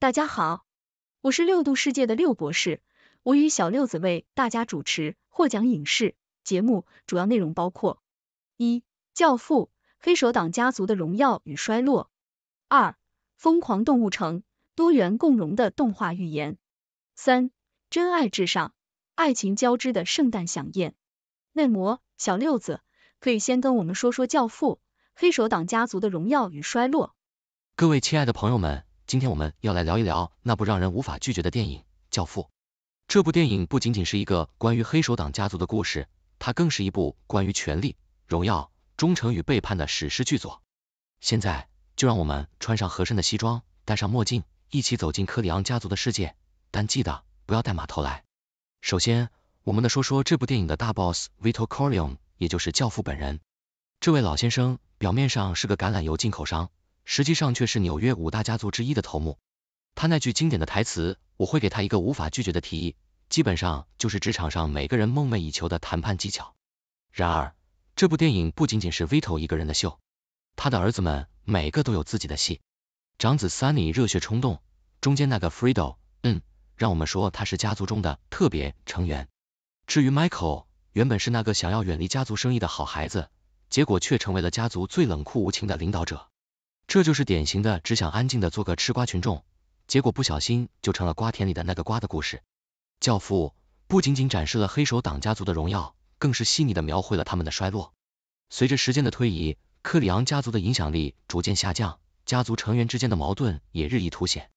大家好，我是六度世界的六博士，我与小六子为大家主持获奖影视节目，主要内容包括：一、教父，黑手党家族的荣耀与衰落；二、疯狂动物城，多元共融的动画寓言；三、真爱至上，爱情交织的圣诞响宴。内模小六子，可以先跟我们说说《教父》，黑手党家族的荣耀与衰落。各位亲爱的朋友们。今天我们要来聊一聊那部让人无法拒绝的电影《教父》。这部电影不仅仅是一个关于黑手党家族的故事，它更是一部关于权力、荣耀、忠诚与背叛的史诗巨作。现在，就让我们穿上合身的西装，戴上墨镜，一起走进科里昂家族的世界，但记得不要带马头来。首先，我们的说说这部电影的大 boss Vito Corleone，也就是教父本人。这位老先生表面上是个橄榄油进口商。实际上却是纽约五大家族之一的头目。他那句经典的台词：“我会给他一个无法拒绝的提议”，基本上就是职场上每个人梦寐以求的谈判技巧。然而，这部电影不仅仅是 Vito 一个人的秀，他的儿子们每个都有自己的戏。长子 Sunny 热血冲动，中间那个 Fredo，嗯，让我们说他是家族中的特别成员。至于 Michael，原本是那个想要远离家族生意的好孩子，结果却成为了家族最冷酷无情的领导者。这就是典型的只想安静的做个吃瓜群众，结果不小心就成了瓜田里的那个瓜的故事。教父不仅仅展示了黑手党家族的荣耀，更是细腻的描绘了他们的衰落。随着时间的推移，克里昂家族的影响力逐渐下降，家族成员之间的矛盾也日益凸显。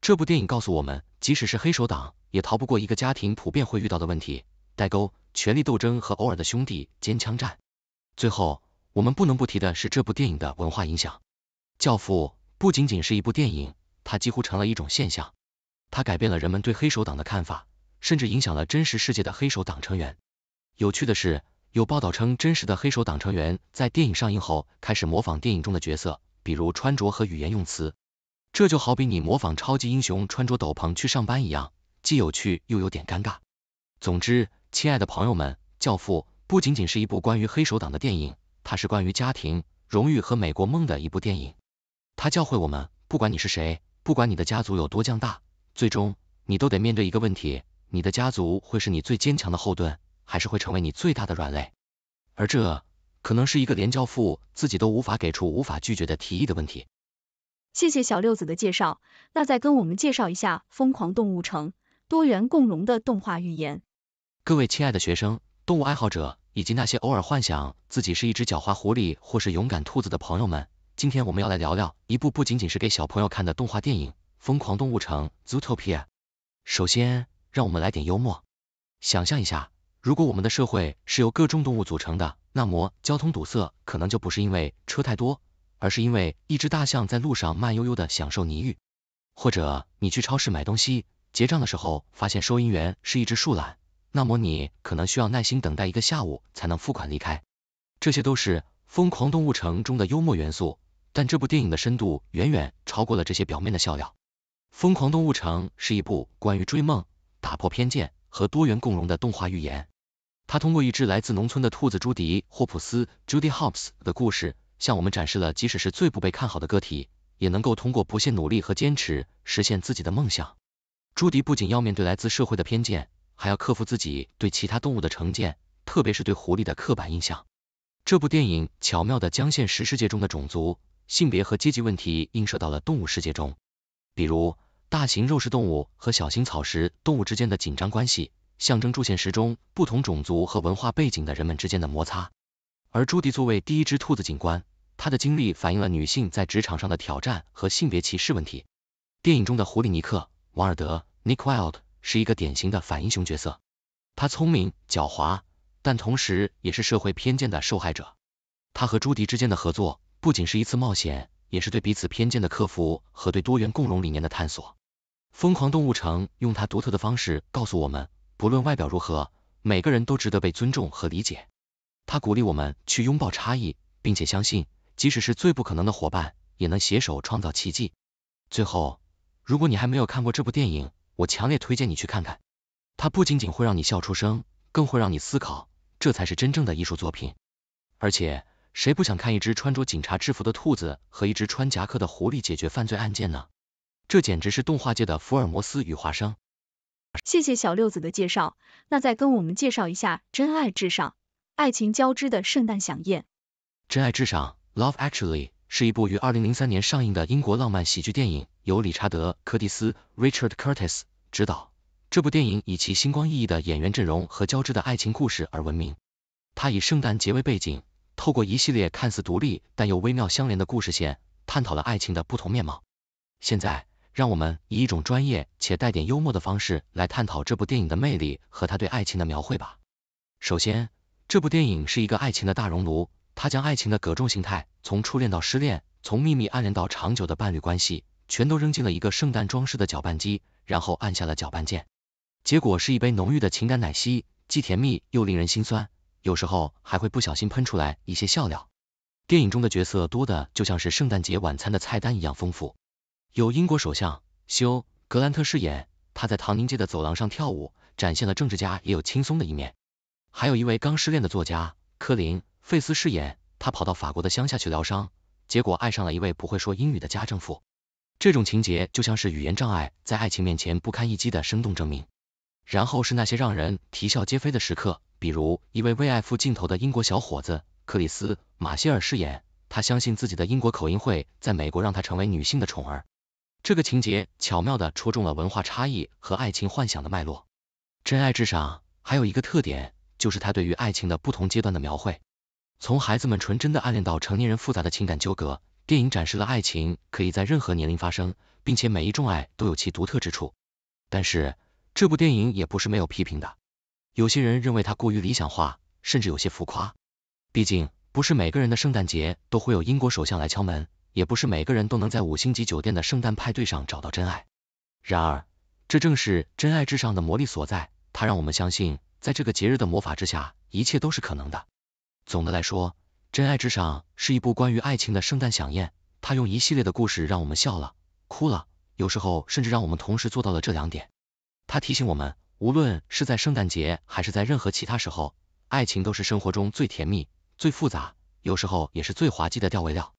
这部电影告诉我们，即使是黑手党，也逃不过一个家庭普遍会遇到的问题：代沟、权力斗争和偶尔的兄弟间枪战。最后，我们不能不提的是这部电影的文化影响。《教父》不仅仅是一部电影，它几乎成了一种现象。它改变了人们对黑手党的看法，甚至影响了真实世界的黑手党成员。有趣的是，有报道称，真实的黑手党成员在电影上映后开始模仿电影中的角色，比如穿着和语言用词。这就好比你模仿超级英雄穿着斗篷去上班一样，既有趣又有点尴尬。总之，亲爱的朋友们，《教父》不仅仅是一部关于黑手党的电影，它是关于家庭、荣誉和美国梦的一部电影。他教会我们，不管你是谁，不管你的家族有多强大，最终你都得面对一个问题：你的家族会是你最坚强的后盾，还是会成为你最大的软肋？而这可能是一个连教父自己都无法给出无法拒绝的提议的问题。谢谢小六子的介绍，那再跟我们介绍一下《疯狂动物城》多元共荣的动画寓言。各位亲爱的学生、动物爱好者，以及那些偶尔幻想自己是一只狡猾狐狸或是勇敢兔子的朋友们。今天我们要来聊聊一部不仅仅是给小朋友看的动画电影《疯狂动物城》Zootopia。首先，让我们来点幽默。想象一下，如果我们的社会是由各种动物组成的，那么交通堵塞可能就不是因为车太多，而是因为一只大象在路上慢悠悠的享受泥浴。或者，你去超市买东西结账的时候，发现收银员是一只树懒，那么你可能需要耐心等待一个下午才能付款离开。这些都是《疯狂动物城》中的幽默元素。但这部电影的深度远远超过了这些表面的笑料。《疯狂动物城》是一部关于追梦、打破偏见和多元共荣的动画寓言。它通过一只来自农村的兔子朱迪·霍普斯 （Judy Hopps） 的故事，向我们展示了即使是最不被看好的个体，也能够通过不懈努力和坚持实现自己的梦想。朱迪不仅要面对来自社会的偏见，还要克服自己对其他动物的成见，特别是对狐狸的刻板印象。这部电影巧妙的将现实世界中的种族。性别和阶级问题映射到了动物世界中，比如大型肉食动物和小型草食动物之间的紧张关系，象征着现实中不同种族和文化背景的人们之间的摩擦。而朱迪作为第一只兔子警官，她的经历反映了女性在职场上的挑战和性别歧视问题。电影中的狐狸尼克·瓦尔德 （Nick Wilde） 是一个典型的反英雄角色，他聪明狡猾，但同时也是社会偏见的受害者。他和朱迪之间的合作。不仅是一次冒险，也是对彼此偏见的克服和对多元共融理念的探索。疯狂动物城用它独特的方式告诉我们，不论外表如何，每个人都值得被尊重和理解。它鼓励我们去拥抱差异，并且相信，即使是最不可能的伙伴，也能携手创造奇迹。最后，如果你还没有看过这部电影，我强烈推荐你去看看。它不仅仅会让你笑出声，更会让你思考，这才是真正的艺术作品。而且。谁不想看一只穿着警察制服的兔子和一只穿夹克的狐狸解决犯罪案件呢？这简直是动画界的福尔摩斯与华生！谢谢小六子的介绍，那再跟我们介绍一下《真爱至上》爱情交织的圣诞响宴。《真爱至上》（Love Actually） 是一部于二零零三年上映的英国浪漫喜剧电影，由理查德·柯蒂斯 （Richard Curtis） 执导。这部电影以其星光熠熠的演员阵容和交织的爱情故事而闻名。它以圣诞节为背景。透过一系列看似独立但又微妙相连的故事线，探讨了爱情的不同面貌。现在，让我们以一种专业且带点幽默的方式来探讨这部电影的魅力和他对爱情的描绘吧。首先，这部电影是一个爱情的大熔炉，他将爱情的各种形态，从初恋到失恋，从秘密暗恋到长久的伴侣关系，全都扔进了一个圣诞装饰的搅拌机，然后按下了搅拌键。结果是一杯浓郁的情感奶昔，既甜蜜又令人心酸。有时候还会不小心喷出来一些笑料。电影中的角色多的就像是圣诞节晚餐的菜单一样丰富，有英国首相休·格兰特饰演，他在唐宁街的走廊上跳舞，展现了政治家也有轻松的一面。还有一位刚失恋的作家柯林·费斯饰演，他跑到法国的乡下去疗伤，结果爱上了一位不会说英语的家政妇。这种情节就像是语言障碍在爱情面前不堪一击的生动证明。然后是那些让人啼笑皆非的时刻，比如一位为爱赴尽头的英国小伙子克里斯马歇尔饰演，他相信自己的英国口音会在美国让他成为女性的宠儿。这个情节巧妙的戳中了文化差异和爱情幻想的脉络。真爱至上还有一个特点，就是他对于爱情的不同阶段的描绘，从孩子们纯真的暗恋到成年人复杂的情感纠葛，电影展示了爱情可以在任何年龄发生，并且每一种爱都有其独特之处。但是。这部电影也不是没有批评的，有些人认为它过于理想化，甚至有些浮夸。毕竟，不是每个人的圣诞节都会有英国首相来敲门，也不是每个人都能在五星级酒店的圣诞派对上找到真爱。然而，这正是真爱之上的魔力所在，它让我们相信，在这个节日的魔法之下，一切都是可能的。总的来说，《真爱至上》是一部关于爱情的圣诞飨宴，它用一系列的故事让我们笑了、哭了，有时候甚至让我们同时做到了这两点。他提醒我们，无论是在圣诞节还是在任何其他时候，爱情都是生活中最甜蜜、最复杂，有时候也是最滑稽的调味料。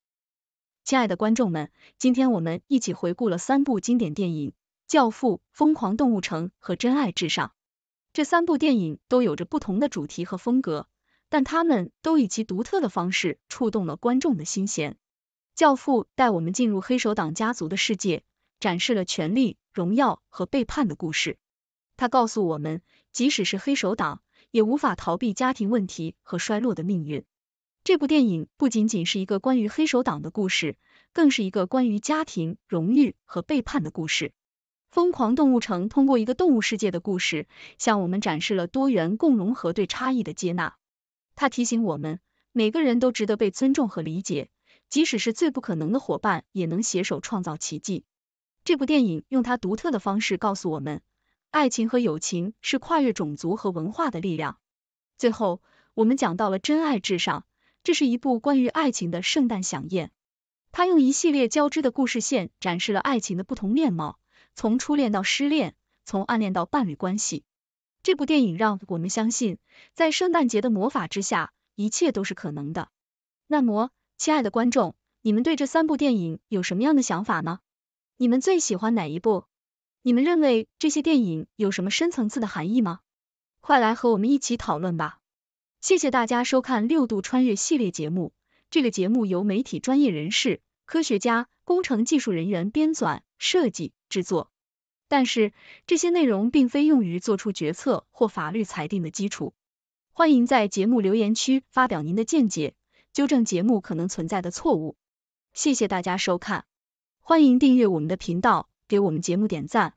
亲爱的观众们，今天我们一起回顾了三部经典电影《教父》、《疯狂动物城》和《真爱至上》。这三部电影都有着不同的主题和风格，但他们都以其独特的方式触动了观众的心弦。《教父》带我们进入黑手党家族的世界，展示了权力、荣耀和背叛的故事。他告诉我们，即使是黑手党也无法逃避家庭问题和衰落的命运。这部电影不仅仅是一个关于黑手党的故事，更是一个关于家庭、荣誉和背叛的故事。《疯狂动物城》通过一个动物世界的故事，向我们展示了多元共融和对差异的接纳。它提醒我们，每个人都值得被尊重和理解，即使是最不可能的伙伴也能携手创造奇迹。这部电影用它独特的方式告诉我们。爱情和友情是跨越种族和文化的力量。最后，我们讲到了真爱至上，这是一部关于爱情的圣诞响宴。它用一系列交织的故事线展示了爱情的不同面貌，从初恋到失恋，从暗恋到伴侣关系。这部电影让我们相信，在圣诞节的魔法之下，一切都是可能的。那么，亲爱的观众，你们对这三部电影有什么样的想法呢？你们最喜欢哪一部？你们认为这些电影有什么深层次的含义吗？快来和我们一起讨论吧！谢谢大家收看六度穿越系列节目。这个节目由媒体专业人士、科学家、工程技术人员编纂、设计、制作。但是这些内容并非用于做出决策或法律裁定的基础。欢迎在节目留言区发表您的见解，纠正节目可能存在的错误。谢谢大家收看，欢迎订阅我们的频道。给我们节目点赞。